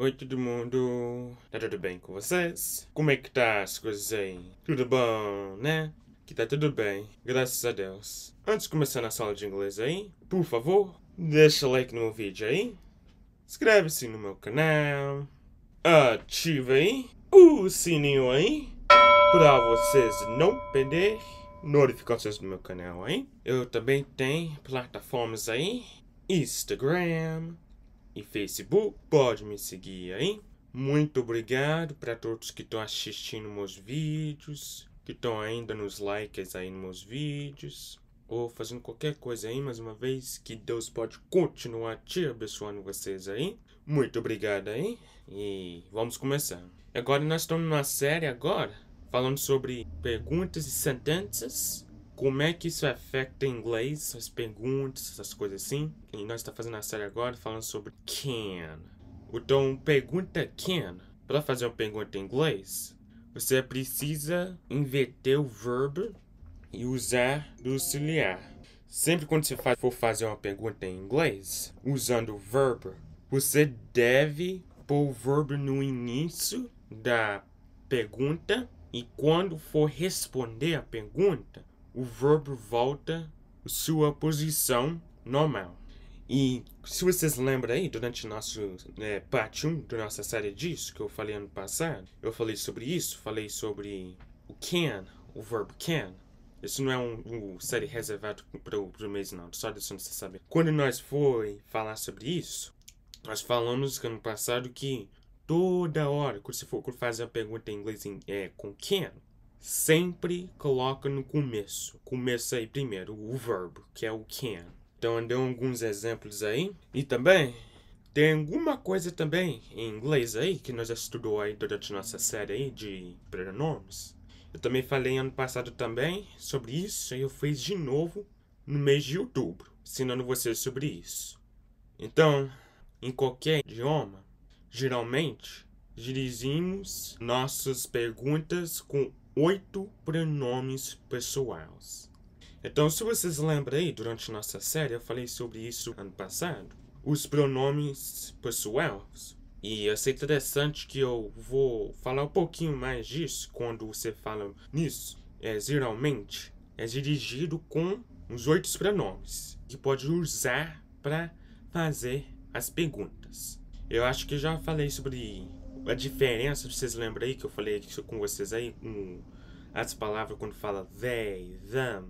Oi todo mundo, tá tudo bem com vocês? Como é que tá as coisas aí? Tudo bom, né? Que tá tudo bem, graças a Deus. Antes de começar na sala de inglês aí, por favor, deixa o like no meu vídeo aí, inscreve-se no meu canal, ativa aí o sininho aí, para vocês não perder notificações do meu canal aí. Eu também tenho plataformas aí, Instagram, e Facebook, pode me seguir aí. Muito obrigado para todos que estão assistindo meus vídeos, que estão ainda nos likes aí nos meus vídeos, ou fazendo qualquer coisa aí, mais uma vez, que Deus pode continuar te abençoando vocês aí. Muito obrigado aí, e vamos começar. Agora nós estamos numa série agora, falando sobre perguntas e sentenças como é que isso afeta em inglês, as perguntas, essas coisas assim. E nós está fazendo a série agora falando sobre can. Então, pergunta can. Para fazer uma pergunta em inglês, você precisa inverter o verbo e usar do auxiliar. Sempre quando você for fazer uma pergunta em inglês, usando o verbo, você deve pôr o verbo no início da pergunta e quando for responder a pergunta, o verbo volta sua posição normal. E se vocês lembram aí, durante o nosso né, parte 1 da nossa série disso, que eu falei ano passado, eu falei sobre isso, falei sobre o can, o verbo can. Isso não é um, um série reservado para o mês, não, só deixando você saber. Quando nós foi falar sobre isso, nós falamos que ano passado que toda hora, quando você for fazer uma pergunta em inglês em, é, com can, sempre coloca no começo. Começa aí primeiro o verbo, que é o can. Então, dei alguns exemplos aí. E também, tem alguma coisa também em inglês aí que nós já estudou aí durante nossa série aí de pronomes. Eu também falei ano passado também sobre isso e eu fiz de novo no mês de outubro, ensinando vocês sobre isso. Então, em qualquer idioma, geralmente dirigimos nossas perguntas com oito pronomes pessoais. Então, se vocês lembram aí, durante nossa série eu falei sobre isso ano passado, os pronomes pessoais. E é interessante que eu vou falar um pouquinho mais disso quando você fala nisso. É, geralmente é dirigido com uns oito pronomes que pode usar para fazer as perguntas. Eu acho que já falei sobre a diferença, vocês lembram aí que eu falei com vocês aí? Um, as palavras quando fala they, them,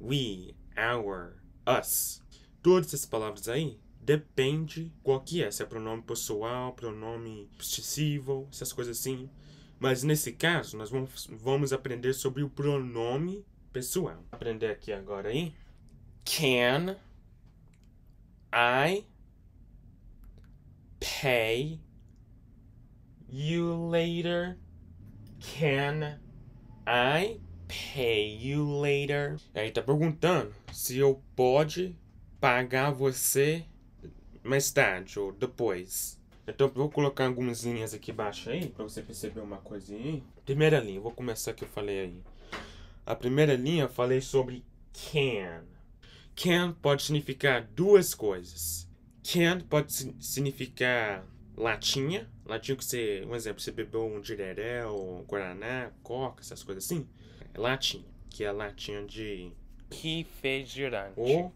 we, our, us. Todas essas palavras aí depende qual que é, se é pronome pessoal, pronome possessivo, essas coisas assim. Mas nesse caso, nós vamos, vamos aprender sobre o pronome pessoal. Aprender aqui agora aí. Can I pay you later? Can I pay you later? Aí tá perguntando se eu pode pagar você mais tarde ou depois. Então vou colocar algumas linhas aqui embaixo aí para você perceber uma coisinha. Primeira linha, vou começar que eu falei aí. A primeira linha eu falei sobre can. Can pode significar duas coisas. Can pode significar latinha Lá tinha que ser, um exemplo, você bebeu um um guaraná, coca, essas coisas assim. É Lá tinha, que é de latinha de... Refrigerante. Ou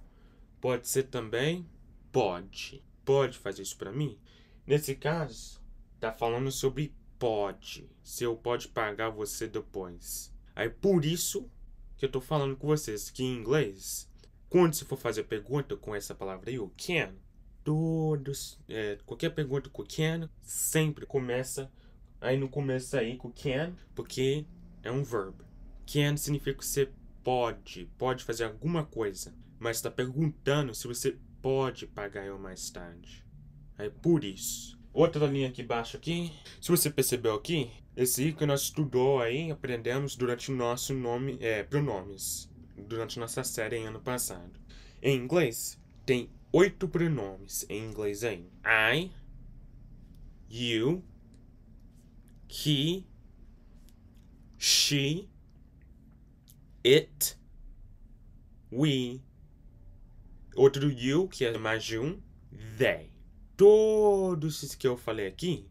pode ser também, pode. Pode fazer isso para mim? Nesse caso, tá falando sobre pode. Se eu pode pagar você depois. Aí por isso que eu tô falando com vocês que em inglês, quando você for fazer pergunta com essa palavra aí, o can, todos, é, qualquer pergunta com o can, sempre começa aí não começa aí com can, porque é um verbo. Can significa que você pode, pode fazer alguma coisa, mas está perguntando se você pode pagar eu mais tarde. É por isso. Outra linha aqui abaixo aqui. Se você percebeu aqui, esse que nós estudou aí, aprendemos durante nosso nome, é, pronomes, durante nossa série em ano passado. Em inglês, tem oito pronomes em inglês aí. I, you, he, she, it, we, outro you, que é mais de um, they. Todos esses que eu falei aqui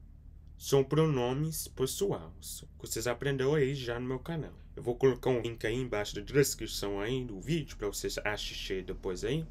são pronomes pessoais, que vocês aprenderam aí já no meu canal. Eu vou colocar um link aí embaixo da descrição aí do vídeo para vocês assistirem depois aí.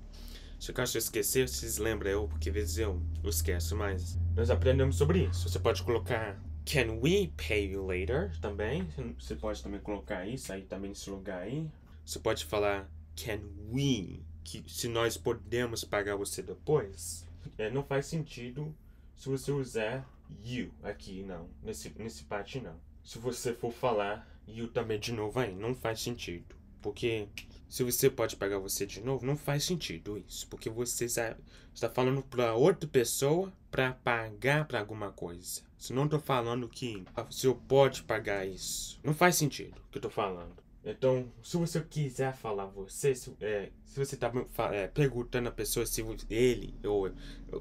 Se caso eu esquecer, vocês lembram eu, porque às vezes eu esqueço, mas nós aprendemos sobre isso. Você pode colocar Can we pay you later? Também. Você pode também colocar isso aí também nesse lugar aí. Você pode falar Can we? Que se nós podemos pagar você depois. É, não faz sentido se você usar you aqui, não. Nesse, nesse parte, não. Se você for falar you também de novo aí, não faz sentido. Porque se você pode pagar você de novo, não faz sentido isso, porque você está falando para outra pessoa para pagar para alguma coisa. Se não estou falando que você pode pagar isso, não faz sentido o que eu estou falando. Então, se você quiser falar você, se, é, se você está é, perguntando a pessoa se ele ou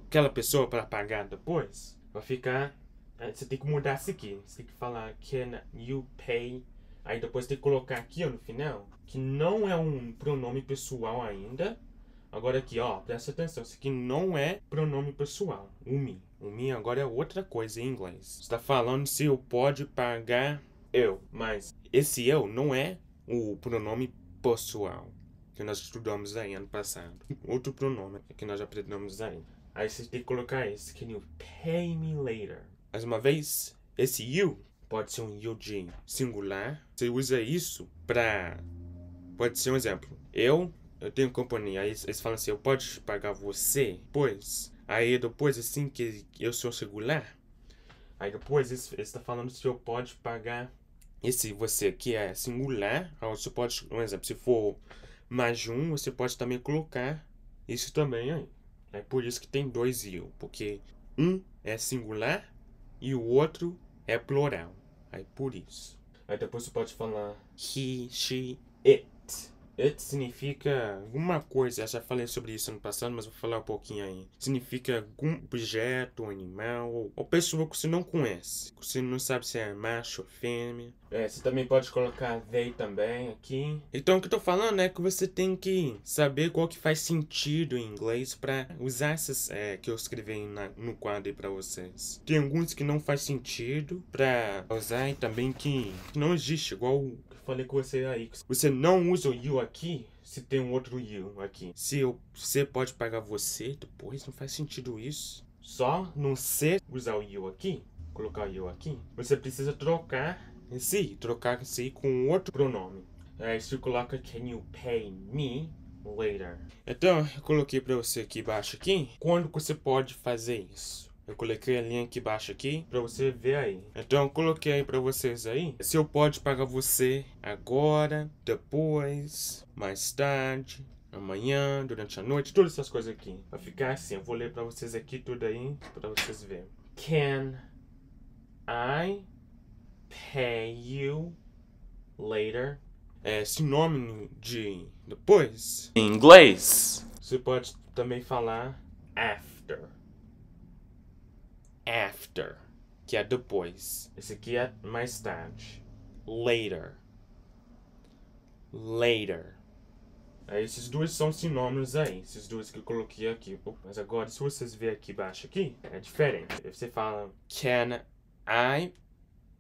aquela pessoa para pagar depois, vai ficar. É, você tem que mudar isso aqui. Você tem que falar: Can you pay Aí depois tem que colocar aqui ó, no final, que não é um pronome pessoal ainda. Agora aqui, ó, presta atenção, isso aqui não é pronome pessoal, o me. O me agora é outra coisa em inglês. Está falando se eu pode pagar eu, mas esse eu não é o pronome pessoal que nós estudamos aí ano passado. Outro pronome que nós aprendemos aí. Aí você tem que colocar esse, can you pay me later? Mais uma vez, esse you pode ser um de singular. Você usa isso para. Pode ser um exemplo. Eu, eu tenho companhia. Aí eles falam assim: eu posso pagar você? Pois. Aí depois, assim que eu sou singular. Aí depois eles está falando se eu pode pagar esse você que é singular. você pode, um exemplo, se for mais de um, você pode também colocar isso também aí. É por isso que tem dois eu, porque um é singular e o outro é plural. Aí por isso. Aí depois você pode falar he, she, it. It significa alguma coisa, eu já falei sobre isso no passado, mas vou falar um pouquinho aí. Significa algum objeto, animal, ou, pessoa que você não conhece, que você não sabe se é macho ou fêmea. É, você também pode colocar they também aqui. Então o que eu tô falando é que você tem que saber qual que faz sentido em inglês para usar essas é, que eu escrevi na, no quadro aí pra vocês. Tem alguns que não faz sentido para usar e também que não existe, igual falei com você aí. Você não usa o you aqui se tem um outro you aqui. Se eu, você pode pagar você, depois não faz sentido isso. Só não ser usar o you aqui, colocar o you aqui, você precisa trocar esse trocar esse com outro pronome. Aí é, você coloca can you pay me later. Então, eu coloquei para você aqui embaixo aqui, quando você pode fazer isso. Eu coloquei a linha aqui embaixo aqui para você ver aí. Então eu coloquei aí para vocês aí se eu pode pagar você agora, depois, mais tarde, amanhã, durante a noite, todas essas coisas aqui. Vai ficar assim, eu vou ler para vocês aqui tudo aí para vocês verem. Can I pay you later? É sinônimo de depois. Em inglês. Você pode também falar after after, que é depois. Esse aqui é mais tarde. Later. Later. É, esses dois são sinônimos aí, esses dois que eu coloquei aqui. Mas agora, se vocês verem aqui embaixo aqui, é diferente. Você fala, Can I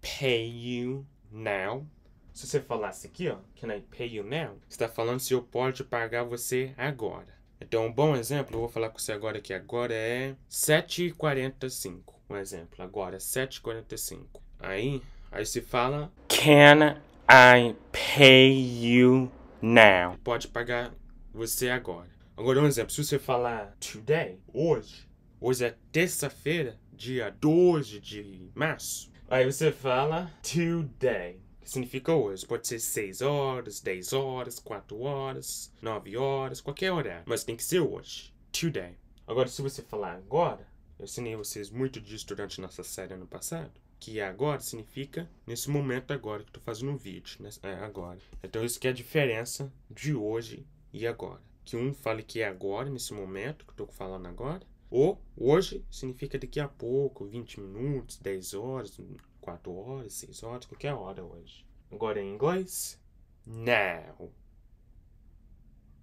pay you now? Se você falasse aqui, ó, Can I pay you now? Você está falando se eu posso pagar você agora. Então, um bom exemplo, eu vou falar com você agora aqui. Agora é 7h45 um exemplo. Agora, é 7h45. Aí, aí se fala... Can I pay you now? Pode pagar você agora. Agora, um exemplo. Se você falar today, hoje. Hoje é terça-feira, dia 12 de março. Aí você fala today. Que significa hoje. Pode ser 6 horas, 10 horas, 4 horas, 9 horas, qualquer horário. Mas tem que ser hoje. Today. Agora, se você falar agora, eu ensinei vocês muito disso durante nossa série no passado. Que é agora significa nesse momento agora que estou fazendo um vídeo, né? É agora. Então isso que é a diferença de hoje e agora. Que um fale que é agora, nesse momento que estou falando agora. Ou hoje significa daqui a pouco, 20 minutos, 10 horas, 4 horas, 6 horas, qualquer hora hoje. Agora é em inglês, now.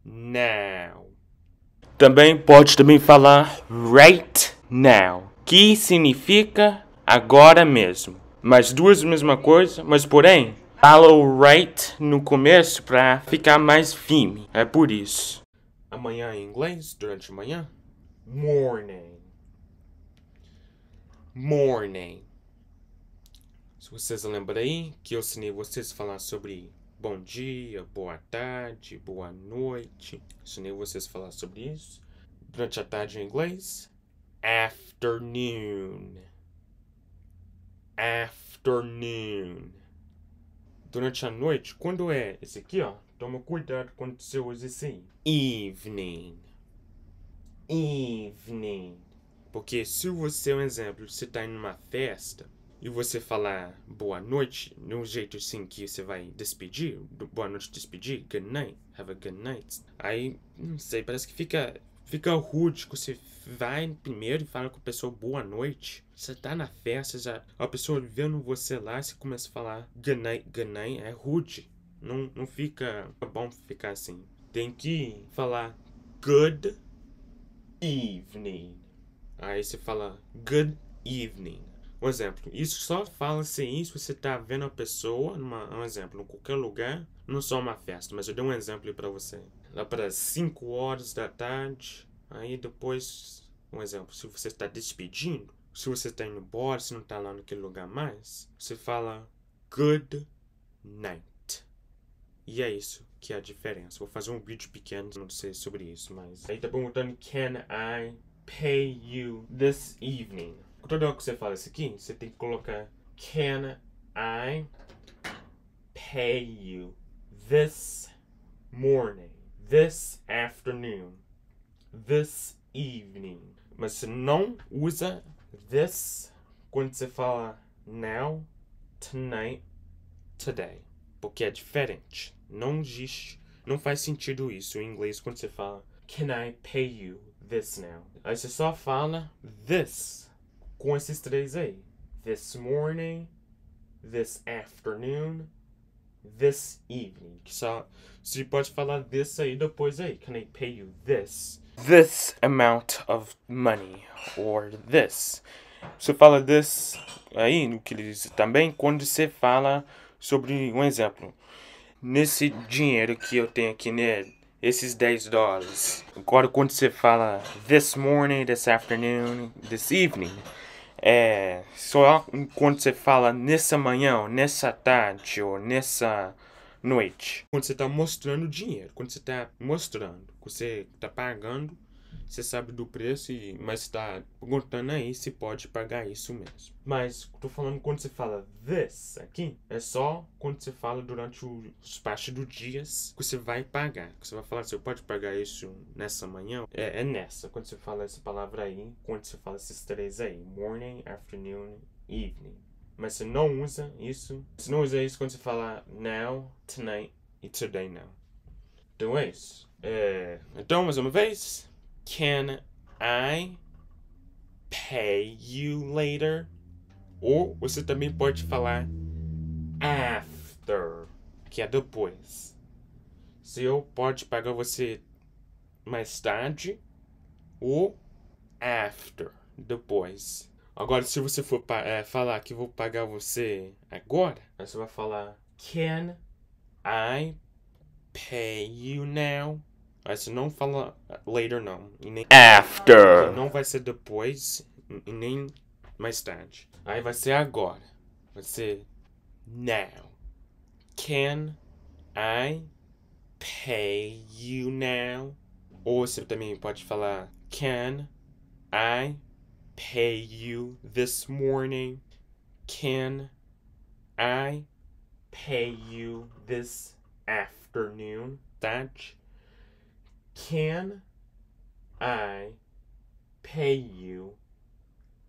Now. Também pode também falar right now, que significa agora mesmo. Mas duas é mesma coisa, mas porém, fala o right no começo para ficar mais firme. É por isso. Amanhã em inglês, durante a manhã, morning. Morning. Se vocês lembram aí que eu ensinei vocês a falar sobre bom dia, boa tarde, boa noite. Ensinei vocês a falar sobre isso. Durante a tarde em inglês, afternoon. Afternoon. Durante a noite, quando é esse aqui, ó, toma cuidado quando você usa esse aí. Evening. Evening. Porque se você, um exemplo, você tá em uma festa e você falar boa noite, de um jeito assim que você vai despedir, boa noite, despedir, good night, have a good night. Aí, não sei, parece que fica Fica rude que você vai primeiro e fala com a pessoa boa noite. Você tá na festa, já, a pessoa vendo você lá, você começa a falar ganai, ganai, é rude. Não, não fica é bom ficar assim. Tem que falar good evening. Aí você fala good evening. Um exemplo, isso só fala-se isso você está vendo a pessoa, numa, um exemplo, em qualquer lugar, não só uma festa, mas eu dei um exemplo para você. Lá para 5 horas da tarde, aí depois, um exemplo, se você está despedindo, se você está indo embora, se não está lá naquele lugar mais, você fala good night. E é isso que é a diferença. Vou fazer um vídeo pequeno, não sei sobre isso, mas. Aí tá perguntando: Can I pay you this evening? Toda hora que você fala isso aqui, você tem que colocar Can I pay you this morning, this afternoon, this evening? Mas você não usa this quando você fala now, tonight, today. Porque é diferente. Não existe. Não faz sentido isso em inglês quando você fala Can I pay you this now? Aí você só fala this com esses três aí. This morning, this afternoon, this evening. Que só se pode falar this aí depois aí. Can I pay you this? This amount of money or this. Você fala this aí no que ele diz também quando você fala sobre um exemplo. Nesse dinheiro que eu tenho aqui, né? Esses 10 dólares. Agora, quando você fala this morning, this afternoon, this evening, é, só quando você fala nessa manhã, ou nessa tarde, ou nessa noite. Quando você está mostrando dinheiro, quando você está mostrando, você está pagando você sabe do preço, e, mas está perguntando aí se pode pagar isso mesmo. Mas tô falando quando você fala this aqui, é só quando você fala durante o espaço dos dias que você vai pagar. Que você vai falar, se eu pode pagar isso nessa manhã? É, é nessa, quando você fala essa palavra aí, quando você fala esses três aí, morning, afternoon, evening. Mas você não usa isso. Você não usa isso quando você fala now, tonight e today now. Então é isso. É... Então, mais uma vez, Can I pay you later? Ou você também pode falar after, que é depois. Se eu pode pagar você mais tarde ou after, depois. Agora, se você for é, falar que vou pagar você agora, você vai falar Can I pay you now? Aí ah, você não fala later, não. E nem after. Não vai ser depois e nem mais tarde. Aí vai ser agora. Vai ser now. Can I pay you now? Ou você também pode falar Can I pay you this morning? Can I pay you this afternoon? Tarde. Can I pay you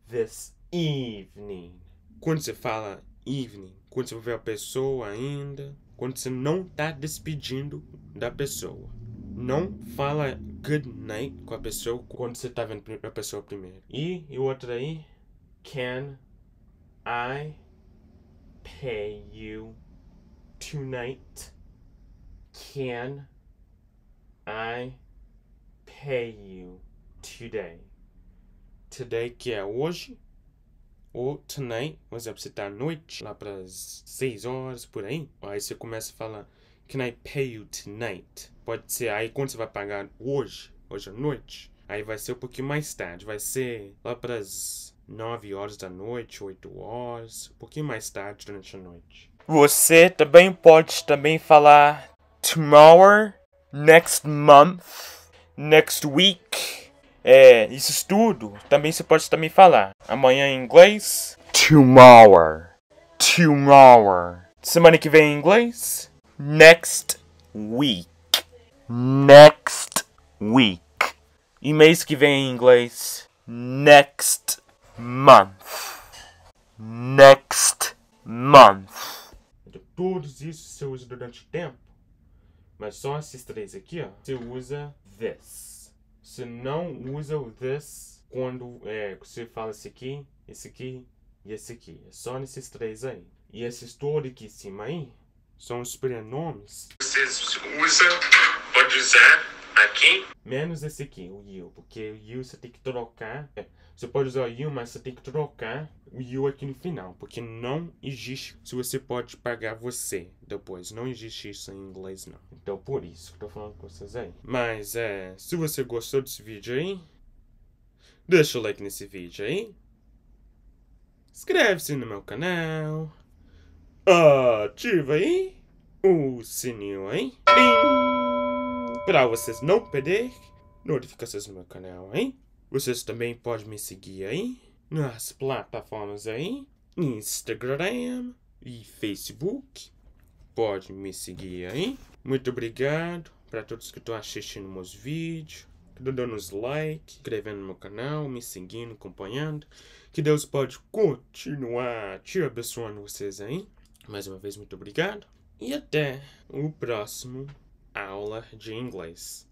this evening? Quando você fala evening, quando você vê a pessoa ainda, quando você não está despedindo da pessoa. Não fala good night com a pessoa quando você está vendo a pessoa primeiro. E, e o outro aí, can I pay you tonight? Can I I pay you today. Today que é hoje. Ou tonight, por exemplo, você tá à noite, lá para as 6 horas, por aí. Aí você começa a falar, can I pay you tonight? Pode ser aí quando você vai pagar hoje, hoje à noite. Aí vai ser um pouquinho mais tarde, vai ser lá para as 9 horas da noite, 8 horas, um pouquinho mais tarde durante a noite. Você também pode também falar tomorrow next month, next week. É, isso tudo também você pode também falar. Amanhã em inglês. Tomorrow. Tomorrow. Semana que vem em inglês. Next week. Next week. E mês que vem em inglês. Next month. Next month. Todos isso você usa durante o tempo. Mas só esses três aqui, ó, você usa this. Você não usa o this quando é, você fala esse aqui, esse aqui e esse aqui. É só nesses três aí. E esses todos aqui em cima aí são os prenomes. Você usa, pode usar Aqui? Menos esse aqui, o you, porque o you você tem que trocar. É, você pode usar o you, mas você tem que trocar o you aqui no final, porque não existe se você pode pagar você depois. Não existe isso em inglês, não. Então, por isso que eu tô falando com vocês aí. Mas, é, se você gostou desse vídeo aí, deixa o like nesse vídeo aí. Inscreve-se no meu canal. Ativa aí o sininho aí. Bim! para vocês não perderem notificações no meu canal, hein? Vocês também podem me seguir aí nas plataformas aí, Instagram e Facebook. Pode me seguir aí. Muito obrigado para todos que estão assistindo meus vídeos, que estão dando os likes, inscrevendo no meu canal, me seguindo, acompanhando. Que Deus pode continuar te abençoando vocês aí. Mais uma vez, muito obrigado. E até o próximo Aula de Inglês.